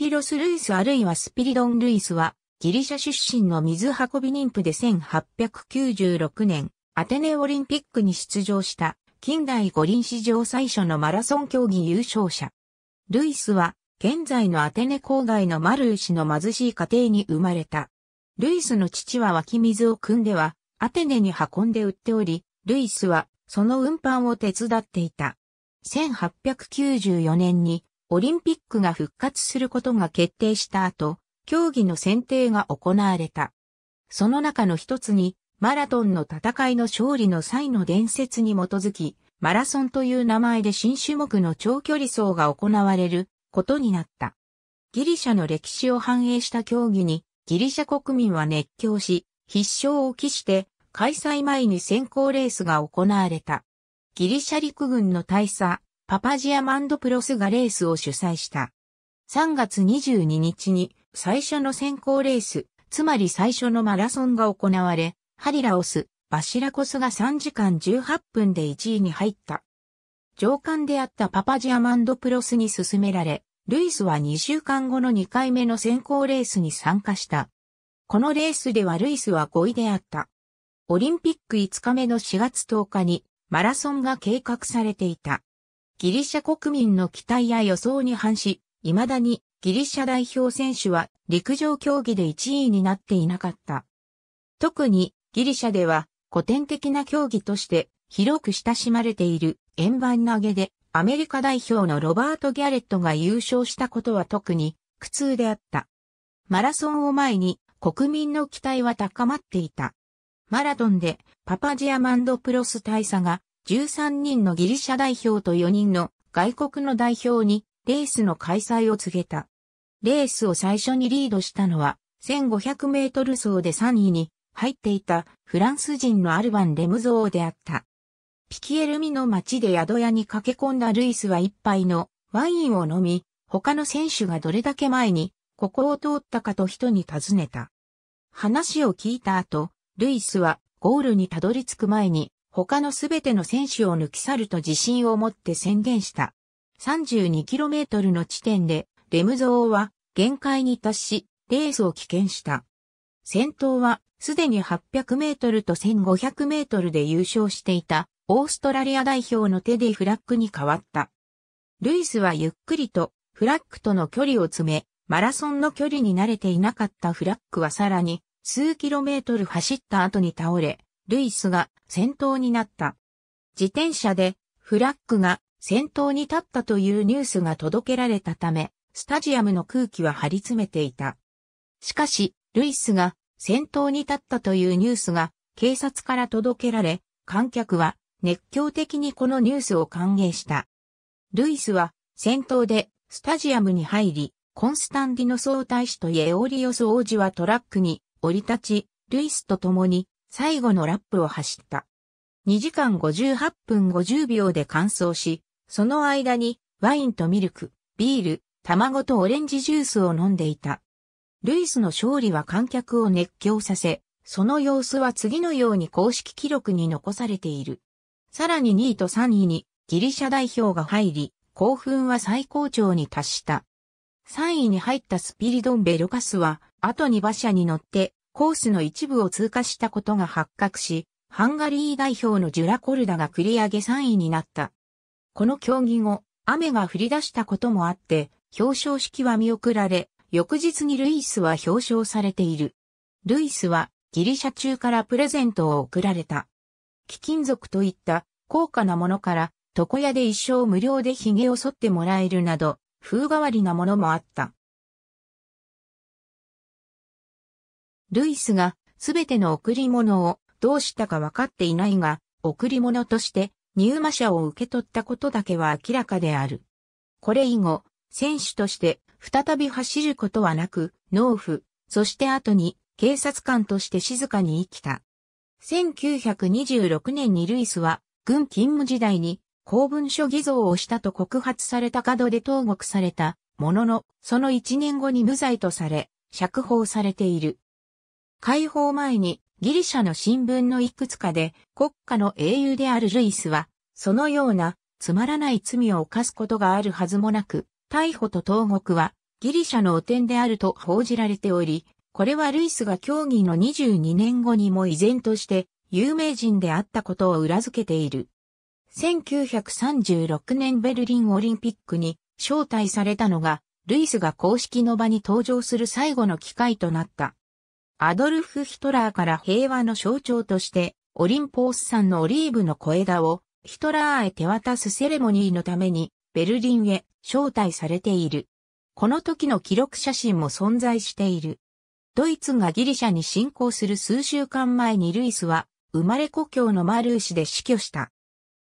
ピロス・ルイスあるいはスピリドン・ルイスは、ギリシャ出身の水運び妊婦で1896年、アテネオリンピックに出場した、近代五輪史上最初のマラソン競技優勝者。ルイスは、現在のアテネ郊外のマルーシの貧しい家庭に生まれた。ルイスの父は湧き水を汲んでは、アテネに運んで売っており、ルイスは、その運搬を手伝っていた。1894年に、オリンピックが復活することが決定した後、競技の選定が行われた。その中の一つに、マラトンの戦いの勝利の際の伝説に基づき、マラソンという名前で新種目の長距離走が行われることになった。ギリシャの歴史を反映した競技に、ギリシャ国民は熱狂し、必勝を期して、開催前に先行レースが行われた。ギリシャ陸軍の大佐、パパジアマンドプロスがレースを主催した。3月22日に最初の先行レース、つまり最初のマラソンが行われ、ハリラオス、バシラコスが3時間18分で1位に入った。上官であったパパジアマンドプロスに勧められ、ルイスは2週間後の2回目の先行レースに参加した。このレースではルイスは5位であった。オリンピック5日目の4月10日にマラソンが計画されていた。ギリシャ国民の期待や予想に反し、未だにギリシャ代表選手は陸上競技で1位になっていなかった。特にギリシャでは古典的な競技として広く親しまれている円盤投げでアメリカ代表のロバート・ギャレットが優勝したことは特に苦痛であった。マラソンを前に国民の期待は高まっていた。マラドンでパパジアマンドプロス大佐が13人のギリシャ代表と4人の外国の代表にレースの開催を告げた。レースを最初にリードしたのは1500メートル走で3位に入っていたフランス人のアルバン・レムゾーであった。ピキエルミの街で宿屋に駆け込んだルイスは一杯のワインを飲み、他の選手がどれだけ前にここを通ったかと人に尋ねた。話を聞いた後、ルイスはゴールにたどり着く前に他のすべての選手を抜き去ると自信を持って宣言した。32km の地点で、レムゾーは限界に達し、レースを棄権した。先頭は、すでに800メートルと1500メートルで優勝していた、オーストラリア代表の手でフラッグに変わった。ルイスはゆっくりと、フラッグとの距離を詰め、マラソンの距離に慣れていなかったフラッグはさらに、数キロメートル走った後に倒れ、ルイスが先頭になった。自転車でフラッグが先頭に立ったというニュースが届けられたため、スタジアムの空気は張り詰めていた。しかし、ルイスが先頭に立ったというニュースが警察から届けられ、観客は熱狂的にこのニュースを歓迎した。ルイスは先頭でスタジアムに入り、コンスタンディノ総大使とイエオリオス王子はトラックに降り立ち、ルイスと共に最後のラップを走った。2時間58分50秒で完走し、その間にワインとミルク、ビール、卵とオレンジジュースを飲んでいた。ルイスの勝利は観客を熱狂させ、その様子は次のように公式記録に残されている。さらに2位と3位にギリシャ代表が入り、興奮は最高潮に達した。3位に入ったスピリドンベ・ロカスは、後に馬車に乗ってコースの一部を通過したことが発覚し、ハンガリー代表のジュラコルダが繰り上げ3位になった。この競技後、雨が降り出したこともあって、表彰式は見送られ、翌日にルイスは表彰されている。ルイスはギリシャ中からプレゼントを贈られた。貴金属といった高価なものから床屋で一生無料で髭を剃ってもらえるなど、風変わりなものもあった。ルイスがすべての贈り物をどうしたか分かっていないが、贈り物として入馬者を受け取ったことだけは明らかである。これ以後、選手として再び走ることはなく、農夫、そして後に警察官として静かに生きた。1926年にルイスは軍勤務時代に公文書偽造をしたと告発された角で投獄されたものの、その1年後に無罪とされ、釈放されている。解放前にギリシャの新聞のいくつかで国家の英雄であるルイスは、そのようなつまらない罪を犯すことがあるはずもなく、逮捕と投獄はギリシャの汚点であると報じられており、これはルイスが競技の22年後にも依然として有名人であったことを裏付けている。1936年ベルリンオリンピックに招待されたのが、ルイスが公式の場に登場する最後の機会となった。アドルフ・ヒトラーから平和の象徴として、オリンポース産のオリーブの小枝をヒトラーへ手渡すセレモニーのためにベルリンへ招待されている。この時の記録写真も存在している。ドイツがギリシャに侵攻する数週間前にルイスは生まれ故郷のマルーシで死去した。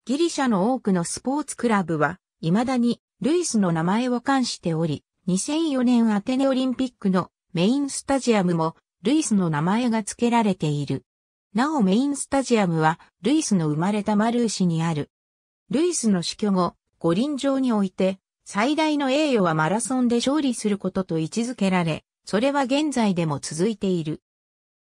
ギリシャの多くのスポーツクラブは未だにルイスの名前を冠しており、2004年アテネオリンピックのメインスタジアムもルイスの名前が付けられている。なおメインスタジアムは、ルイスの生まれたマルー市にある。ルイスの死去後、五輪場において、最大の栄誉はマラソンで勝利することと位置づけられ、それは現在でも続いている。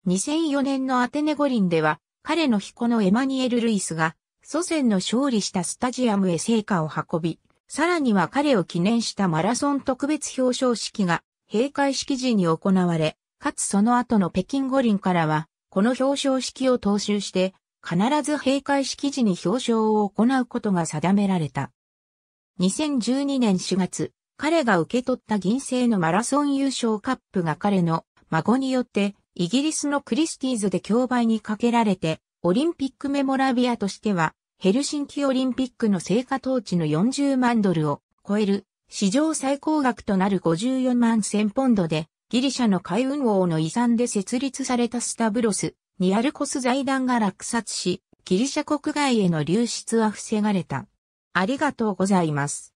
2004年のアテネ五輪では、彼の彦のエマニエル・ルイスが、祖先の勝利したスタジアムへ成果を運び、さらには彼を記念したマラソン特別表彰式が、閉会式時に行われ、かつその後の北京五輪からは、この表彰式を踏襲して、必ず閉会式時に表彰を行うことが定められた。2012年4月、彼が受け取った銀製のマラソン優勝カップが彼の孫によってイギリスのクリスティーズで競売にかけられてオリンピックメモラビアとしてはヘルシンキオリンピックの成果当地の40万ドルを超える史上最高額となる54万1000ポンドでギリシャの海運王の遺産で設立されたスタブロス、ニアルコス財団が落札し、ギリシャ国外への流出は防がれた。ありがとうございます。